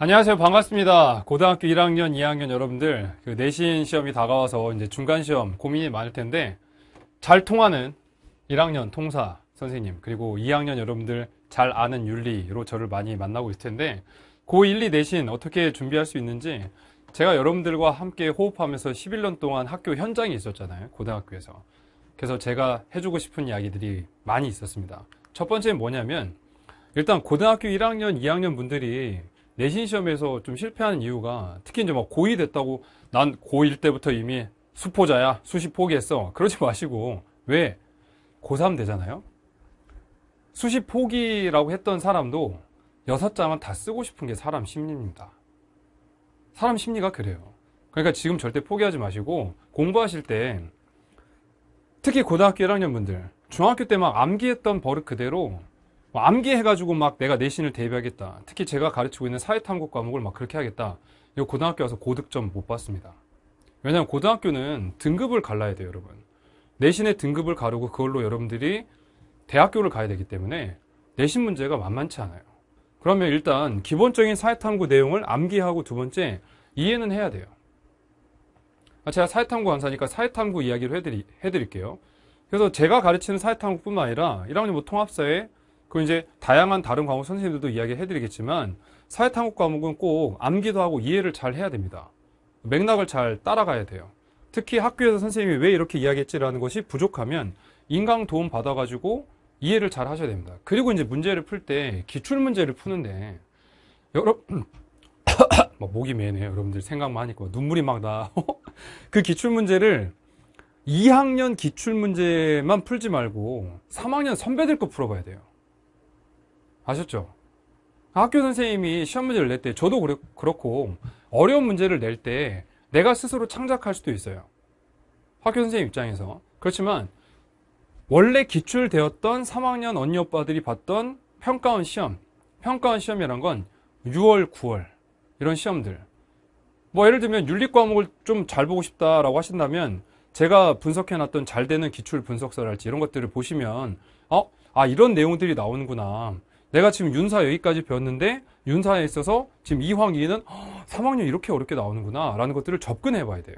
안녕하세요. 반갑습니다. 고등학교 1학년, 2학년 여러분들, 그 내신 시험이 다가와서 이제 중간 시험 고민이 많을 텐데, 잘 통하는 1학년 통사 선생님, 그리고 2학년 여러분들 잘 아는 윤리로 저를 많이 만나고 있을 텐데, 고1, 2 내신 어떻게 준비할 수 있는지, 제가 여러분들과 함께 호흡하면서 11년 동안 학교 현장에 있었잖아요. 고등학교에서. 그래서 제가 해주고 싶은 이야기들이 많이 있었습니다. 첫 번째는 뭐냐면, 일단 고등학교 1학년, 2학년 분들이 내신 시험에서 좀 실패하는 이유가 특히 이제 막 고2 됐다고 난 고1 때부터 이미 수포자야 수시 포기했어 그러지 마시고 왜 고3 되잖아요 수시 포기라고 했던 사람도 여섯 자만 다 쓰고 싶은 게 사람 심리입니다 사람 심리가 그래요 그러니까 지금 절대 포기하지 마시고 공부하실 때 특히 고등학교 1학년 분들 중학교 때 막 암기했던 버릇 그대로 뭐 암기해가지고 막 내가 내신을 대비하겠다. 특히 제가 가르치고 있는 사회탐구 과목을 막 그렇게 하겠다. 이거 고등학교 와서 고득점 못 받습니다. 왜냐하면 고등학교는 등급을 갈라야 돼요, 여러분. 내신의 등급을 가르고 그걸로 여러분들이 대학교를 가야 되기 때문에 내신 문제가 만만치 않아요. 그러면 일단 기본적인 사회탐구 내용을 암기하고 두 번째 이해는 해야 돼요. 아, 제가 사회탐구 강사니까 사회탐구 이야기를 해드리, 해드릴게요. 그래서 제가 가르치는 사회탐구뿐만 아니라 1학년 뭐 통합사회 그 이제 다양한 다른 과목 선생님들도 이야기해 드리겠지만 사회탐구 과목은 꼭 암기도 하고 이해를 잘 해야 됩니다. 맥락을 잘 따라가야 돼요. 특히 학교에서 선생님이 왜 이렇게 이야기했지라는 것이 부족하면 인강 도움 받아가지고 이해를 잘 하셔야 됩니다. 그리고 이제 문제를 풀 때 기출 문제를 푸는데 여러분 뭐 목이 메네요. 여러분들 생각만 하니까 뭐 눈물이 막 나. 그 기출 문제를 2학년 기출 문제만 풀지 말고 3학년 선배들 거 풀어봐야 돼요. 아셨죠? 학교 선생님이 시험 문제를 낼 때 저도 그렇고 어려운 문제를 낼 때 내가 스스로 창작할 수도 있어요. 학교 선생님 입장에서. 그렇지만 원래 기출되었던 3학년 언니 오빠들이 봤던 평가원 시험, 평가원 시험이란 건 6월, 9월 이런 시험들. 뭐 예를 들면 윤리 과목을 좀 잘 보고 싶다라고 하신다면 제가 분석해 놨던 잘 되는 기출 분석서랄지 이런 것들을 보시면 어, 아 이런 내용들이 나오는구나. 내가 지금 윤사 여기까지 배웠는데 윤사에 있어서 지금 이황이는 3학년 이렇게 어렵게 나오는구나 라는 것들을 접근해 봐야 돼요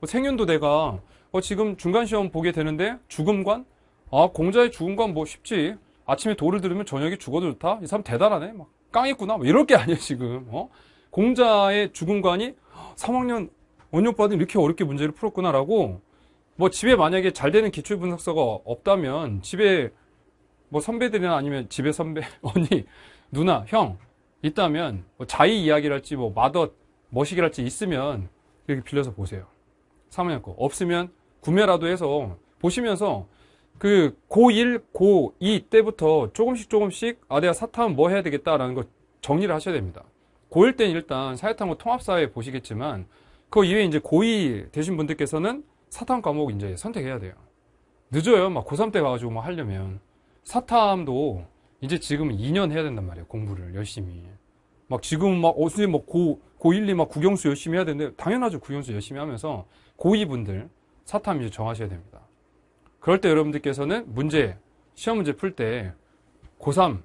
뭐 생윤도 내가 어, 지금 중간시험 보게 되는데 죽음관? 아 공자의 죽음관 뭐 쉽지 아침에 돌을 들으면 저녁에 죽어도 좋다 이 사람 대단하네 막 깡했구나 뭐 이럴 게아니야 지금 어? 공자의 죽음관이 3학년 원효빠도 이렇게 어렵게 문제를 풀었구나라고 뭐 집에 만약에 잘 되는 기출분석서가 없다면 집에 뭐 선배들이나 아니면 집에 선배, 언니, 누나, 형 있다면 뭐 자의 이야기랄지 뭐 마더 머시기랄지 있으면 이렇게 빌려서 보세요. 사모님 거 없으면 구매라도 해서 보시면서 그 고1, 고2 때부터 조금씩 조금씩 아 내가 사탐 뭐 해야 되겠다라는 거 정리를 하셔야 됩니다. 고1 때는 일단 사회탐구 통합사회 보시겠지만 그 이외에 이제 고2 되신 분들께서는 사탐 과목 이제 선택해야 돼요. 늦어요. 막 고3 때 가가지고 뭐 하려면. 사탐도 이제 지금 2년 해야 된단 말이에요. 공부를 열심히. 막 지금 막 어수님 막 고, 고1, 2막 국영수 열심히 해야 되는데 당연하죠. 국영수 열심히 하면서 고2분들 사탐 이제 정하셔야 됩니다. 그럴 때 여러분들께서는 문제, 시험 문제 풀 때 고3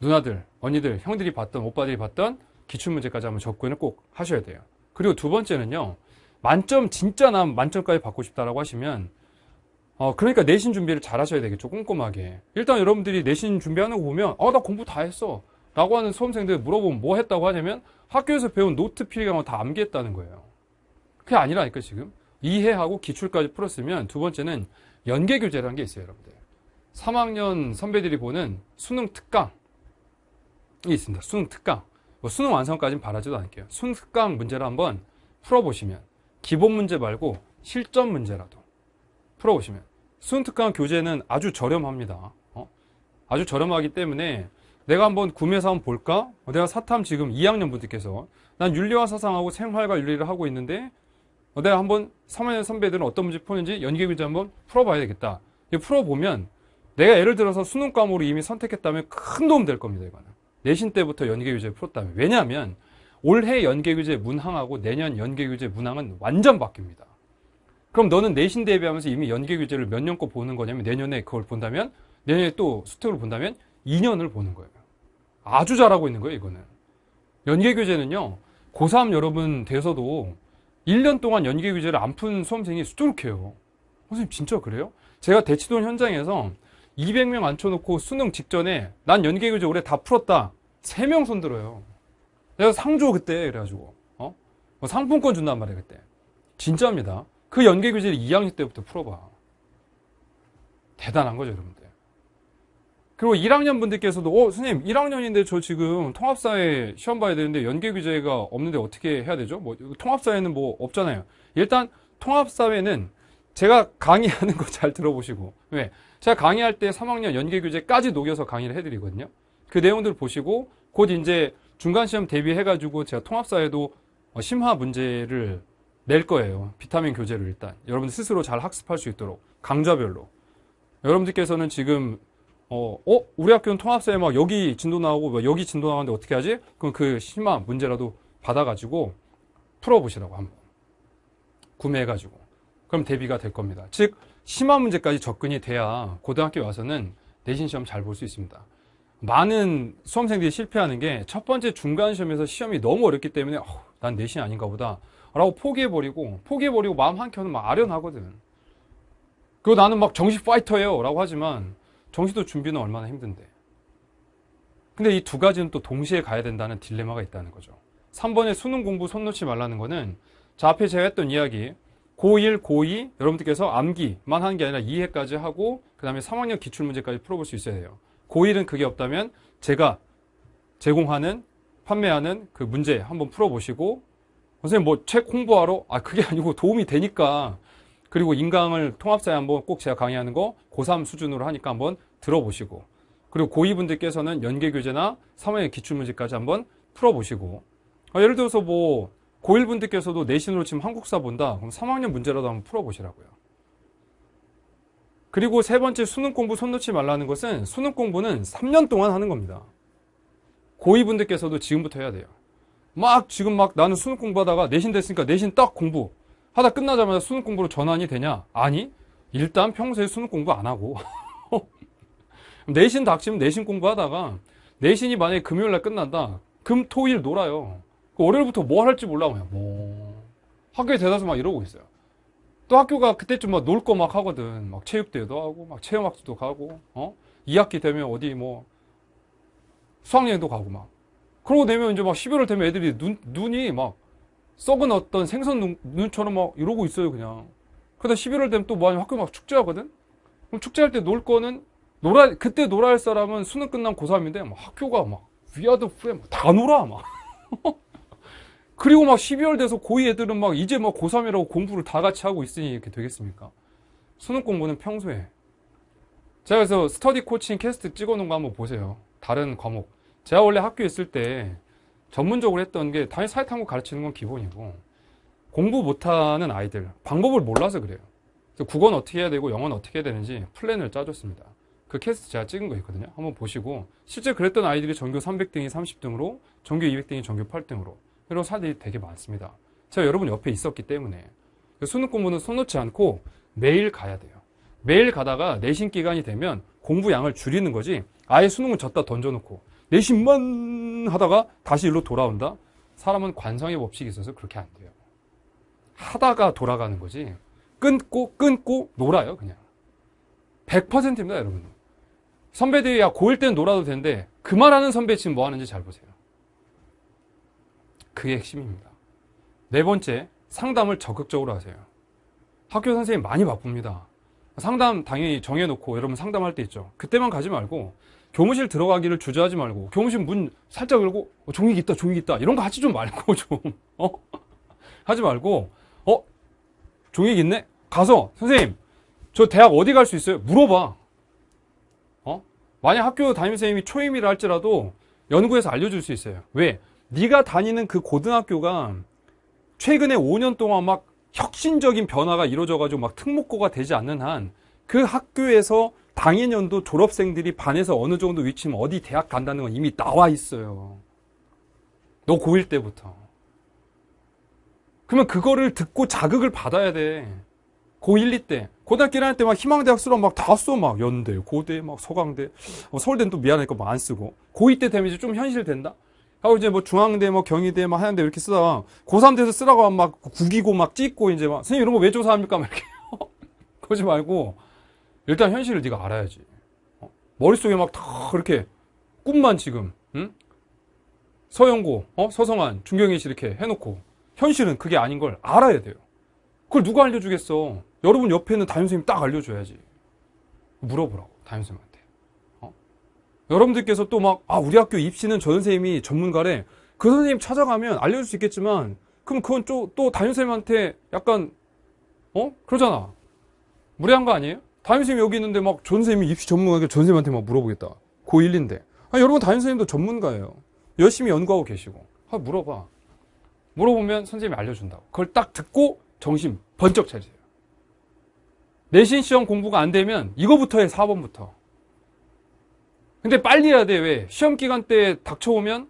누나들, 언니들, 형들이 봤던, 오빠들이 봤던 기출문제까지 한번 접근을 꼭 하셔야 돼요. 그리고 두 번째는요. 만점 진짜 난 만점까지 받고 싶다라고 하시면 어, 그러니까 내신 준비를 잘 하셔야 되겠죠. 꼼꼼하게. 일단 여러분들이 내신 준비하는 거 보면, 아, 나 공부 다 했어. 라고 하는 수험생들 물어보면 뭐 했다고 하냐면 학교에서 배운 노트 필기하고 다 암기했다는 거예요. 그게 아니라니까, 지금. 이해하고 기출까지 풀었으면 두 번째는 연계 교재라는 게 있어요, 여러분들. 3학년 선배들이 보는 수능 특강이 있습니다. 수능 특강. 뭐 수능 완성까지는 바라지도 않을게요. 수능 특강 문제를 한번 풀어보시면 기본 문제 말고 실전 문제라도 풀어보시면 수은특강 교재는 아주 저렴합니다. 어? 아주 저렴하기 때문에 내가 한번 구매해서 한번 볼까? 어, 내가 사탐 지금 2학년 분들께서 난 윤리와 사상하고 생활과 윤리를 하고 있는데 어, 내가 한번 3학년 선배들은 어떤 문제 푸는지 연계 교재 한번 풀어봐야 되겠다. 풀어보면 내가 예를 들어서 수능 과목으로 이미 선택했다면 큰 도움 될 겁니다. 이거는 내신 때부터 연계 교재 풀었다면 왜냐하면 올해 연계 교재 문항하고 내년 연계 교재 문항은 완전 바뀝니다. 그럼 너는 내신 대비하면서 이미 연계 교재를 몇 년 거 보는 거냐면 내년에 그걸 본다면 내년에 또수택으 본다면 2년을 보는 거예요. 아주 잘하고 있는 거예요, 이거는. 연계 교재는요. 고3 여러분 돼서도 1년 동안 연계 교재를 안 푼 수험생이 수두룩해요. 선생님 진짜 그래요? 제가 대치동 현장에서 200명 앉혀놓고 수능 직전에 난 연계 교재 올해 다 풀었다. 3명 손들어요. 내가 상조 그때 그래가지고 어? 뭐 상품권 준단 말이에요 그때. 진짜입니다. 그 연계 규제를 2학년 때부터 풀어봐. 대단한 거죠, 여러분들. 그리고 1학년 분들께서도, 어, 선생님, 1학년인데 저 지금 통합사에 시험 봐야 되는데 연계 규제가 없는데 어떻게 해야 되죠? 뭐, 통합사에는 뭐 없잖아요. 일단, 통합사회는 제가 강의하는 거 잘 들어보시고, 왜? 제가 강의할 때 3학년 연계 규제까지 녹여서 강의를 해드리거든요. 그 내용들 을 보시고, 곧 이제 중간 시험 대비해가지고 제가 통합사회도 어, 심화 문제를 낼 거예요. 비타민 교재를 일단. 여러분 스스로 잘 학습할 수 있도록. 강좌별로. 여러분들께서는 지금, 어, 어? 우리 학교는 통합서에 막 여기 진도 나오고, 막 여기 진도 나오는데 어떻게 하지? 그럼 그 심한 문제라도 받아가지고 풀어보시라고 한번. 구매해가지고. 그럼 대비가 될 겁니다. 즉, 심한 문제까지 접근이 돼야 고등학교 와서는 내신 시험 잘 볼 수 있습니다. 많은 수험생들이 실패하는 게 첫 번째 중간 시험에서 시험이 너무 어렵기 때문에 어, 난 내신 아닌가 보다 라고 포기해버리고 포기해버리고 마음 한켠은 막 아련하거든 그리고 나는 막 정식 파이터예요 라고 하지만 정식도 준비는 얼마나 힘든데 근데 이 두 가지는 또 동시에 가야 된다는 딜레마가 있다는 거죠 3번의 수능 공부 손 놓지 말라는 거는 자 앞에 제가 했던 이야기 고1, 고2 여러분들께서 암기만 하는 게 아니라 이해까지 하고 그 다음에 3학년 기출문제까지 풀어볼 수 있어야 돼요 고1은 그게 없다면 제가 제공하는 판매하는 그 문제 한번 풀어보시고 선생님 뭐 책 홍보하러? 아 그게 아니고 도움이 되니까 그리고 인강을 통합사에 한번 꼭 제가 강의하는 거 고3 수준으로 하니까 한번 들어보시고 그리고 고2분들께서는 연계교재나 3학년 기출문제까지 한번 풀어보시고 아, 예를 들어서 뭐 고1분들께서도 내신으로 지금 한국사 본다 그럼 3학년 문제라도 한번 풀어보시라고요 그리고 세 번째 수능 공부 손 놓지 말라는 것은 수능 공부는 3년 동안 하는 겁니다 고2분들께서도 지금부터 해야 돼요 막 지금 막 나는 수능 공부하다가 내신 됐으니까 내신 딱 공부 하다 끝나자마자 수능 공부로 전환이 되냐? 아니 일단 평소에 수능 공부 안 하고 내신 닥치면 내신 공부하다가 내신이 만약에 금요일날 끝난다 금, 토, 일 놀아요 그 월요일부터 뭘 뭐 할지 몰라 그냥 뭐 학교에 대다수막 이러고 있어요 또 학교가 그때쯤 막 놀 거 막 하거든 막 체육대회도 하고 막 체험학습도 가고 어? 2학기 되면 어디 뭐 수학여행도 가고 막 그러고 되면 이제 막1 2월 되면 애들이 눈, 눈이 막 썩은 어떤 생선 눈, 처럼막 이러고 있어요, 그냥. 그러다 11월 되면 또뭐 하냐 학교 막 축제하거든? 그럼 축제할 때 놀 거는, 놀아, 그때 놀아 야할 사람은 수능 끝난 고3인데, 막 학교가 막, 위아드 후에 임다 놀아, 막. 그리고 막 12월 돼서 고2 애들은 막 이제 막 고3이라고 공부를 다 같이 하고 있으니 이렇게 되겠습니까? 수능 공부는 평소에. 제가 그래서 스터디 코칭 캐스트 찍어 놓은 거 한번 보세요. 다른 과목. 제가 원래 학교에 있을 때 전문적으로 했던 게 당연히 사회탐구 가르치는 건 기본이고 공부 못하는 아이들 방법을 몰라서 그래요. 국어는 어떻게 해야 되고 영어는 어떻게 해야 되는지 플랜을 짜줬습니다. 그 캐스트 제가 찍은 거 있거든요. 한번 보시고 실제 그랬던 아이들이 전교 300등이 30등으로 전교 200등이 전교 8등으로 이런 사들이 되게 많습니다. 제가 여러분 옆에 있었기 때문에 수능 공부는 손 놓지 않고 매일 가야 돼요. 매일 가다가 내신 기간이 되면 공부 양을 줄이는 거지 아예 수능을 졌다 던져놓고 내심만 하다가 다시 일로 돌아온다? 사람은 관성의 법칙이 있어서 그렇게 안 돼요. 하다가 돌아가는 거지. 끊고 끊고 놀아요 그냥. 100%입니다 여러분. 선배들이 야 고일 때 놀아도 되는데 그 말하는 선배 지금 뭐 하는지 잘 보세요. 그게 핵심입니다. 네 번째, 상담을 적극적으로 하세요. 학교 선생님 많이 바쁩니다. 상담 당연히 정해놓고 여러분 상담할 때 있죠. 그때만 가지 말고 교무실 들어가기를 주저하지 말고 교무실 문 살짝 열고 어, 종이 있다 종이 있다 이런 거 하지 좀 말고 좀 어? 하지 말고 어? 종이 있네? 가서 선생님 저 대학 어디 갈 수 있어요? 물어봐 어? 만약 학교 담임선생님이 초임이라 할지라도 연구해서 알려줄 수 있어요 왜? 네가 다니는 그 고등학교가 최근에 5년 동안 막 혁신적인 변화가 이루어져가지고 막 특목고가 되지 않는 한 그 학교에서 당해년도 졸업생들이 반에서 어느 정도 위치면 어디 대학 간다는 건 이미 나와 있어요. 너 고1 때부터. 그러면 그거를 듣고 자극을 받아야 돼. 고1, 2때. 고등학교 1학년 때막 희망대학수랑 막다 써. 막 연대, 고대, 막 서강대. 어, 서울대는 또 미안하니까 막안 뭐 쓰고. 고2 때 되면 이제 좀 현실 된다? 하고 이제 뭐 중앙대 뭐 경희대 뭐 하는데 이렇게 쓰다가 고3 돼서 쓰라고 하면 막 구기고 막 찍고 이제 막 선생님 이런 거 왜 조사합니까? 막 이렇게 그러지 말고 일단 현실을 네가 알아야지 어? 머릿속에 막 다 그렇게 꿈만 지금 응? 서영고, 어? 서성한, 중경이씨 이렇게 해놓고 현실은 그게 아닌 걸 알아야 돼요 그걸 누가 알려주겠어 여러분 옆에 있는 담임 선생님 딱 알려줘야지 물어보라고 담임 선생님 여러분들께서 또막아 우리 학교 입시는 저 선생님이 전문가래 그 선생님 찾아가면 알려줄 수 있겠지만 그럼 그건 또, 또담임님한테 약간 어? 그러잖아 무례한 거 아니에요? 담임 선생님 여기 있는데 막 전선생님이 입시 전문가니까 전님한테막 물어보겠다 고1인데 아, 여러분 담임님도 전문가예요 열심히 연구하고 계시고 아, 물어봐 물어보면 선생님이 알려준다고 그걸 딱 듣고 정신 번쩍 차리세요 내신 시험 공부가 안 되면 이거부터 해 4번부터 근데 빨리 해야 돼. 왜? 시험 기간 때 닥쳐오면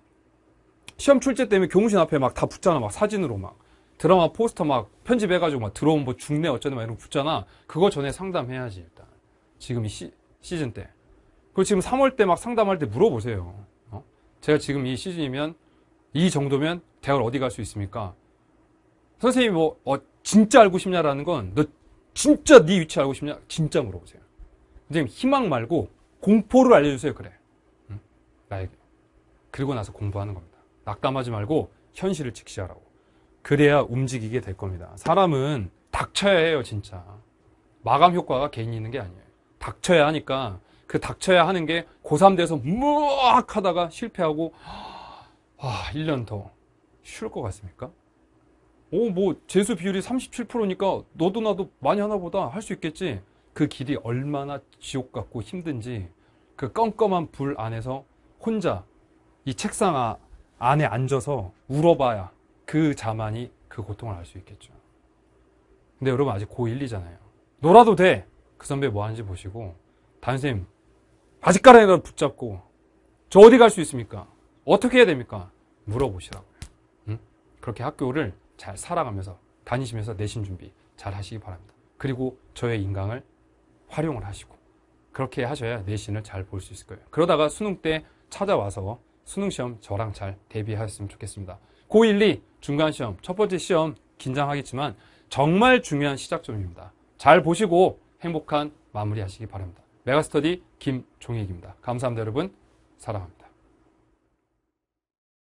시험 출제 때문에 교무실 앞에 막 다 붙잖아. 막 사진으로 막. 드라마 포스터 막 편집해가지고 막 들어온 뭐 죽네 어쩌네 막 이런 거 붙잖아. 그거 전에 상담해야지, 일단. 지금 이 시, 시즌 때. 그리고 지금 3월 때 막 상담할 때 물어보세요. 어? 제가 지금 이 시즌이면, 이 정도면 대학 을 어디 갈 수 있습니까? 선생님 뭐, 어, 진짜 알고 싶냐라는 건, 너 진짜 네 위치 알고 싶냐? 진짜 물어보세요. 선생님, 희망 말고, 공포를 알려주세요. 그래. 나에게. 그리고 나서 공부하는 겁니다. 낙담하지 말고 현실을 직시하라고. 그래야 움직이게 될 겁니다. 사람은 닥쳐야 해요, 진짜. 마감 효과가 개인이 있는 게 아니에요. 닥쳐야 하니까 그 닥쳐야 하는 게 고3 돼서 무악 하다가 실패하고 아, 1년 더 쉬울 것 같습니까? 오, 뭐 재수 비율이 37%니까 너도 나도 많이 하나 보다 할 수 있겠지. 그 길이 얼마나 지옥 같고 힘든지 그 껌껌한 불 안에서 혼자 이 책상 아, 안에 앉아서 울어봐야 그 자만이 그 고통을 알 수 있겠죠. 근데 여러분 아직 고1이잖아요. 놀아도 돼! 그 선배 뭐 하는지 보시고, 단쌤, 바지가랑이를 붙잡고, 저 어디 갈 수 있습니까? 어떻게 해야 됩니까? 물어보시라고요. 응? 그렇게 학교를 잘 살아가면서 다니시면서 내신 준비 잘 하시기 바랍니다. 그리고 저의 인강을 활용을 하시고 그렇게 하셔야 내신을 잘 볼 수 있을 거예요. 그러다가 수능 때 찾아와서 수능 시험 저랑 잘 대비하셨으면 좋겠습니다. 고1, 2 중간 시험 첫 번째 시험 긴장하겠지만 정말 중요한 시작점입니다. 잘 보시고 행복한 마무리하시기 바랍니다. 메가스터디 김종익입니다. 감사합니다 여러분. 사랑합니다.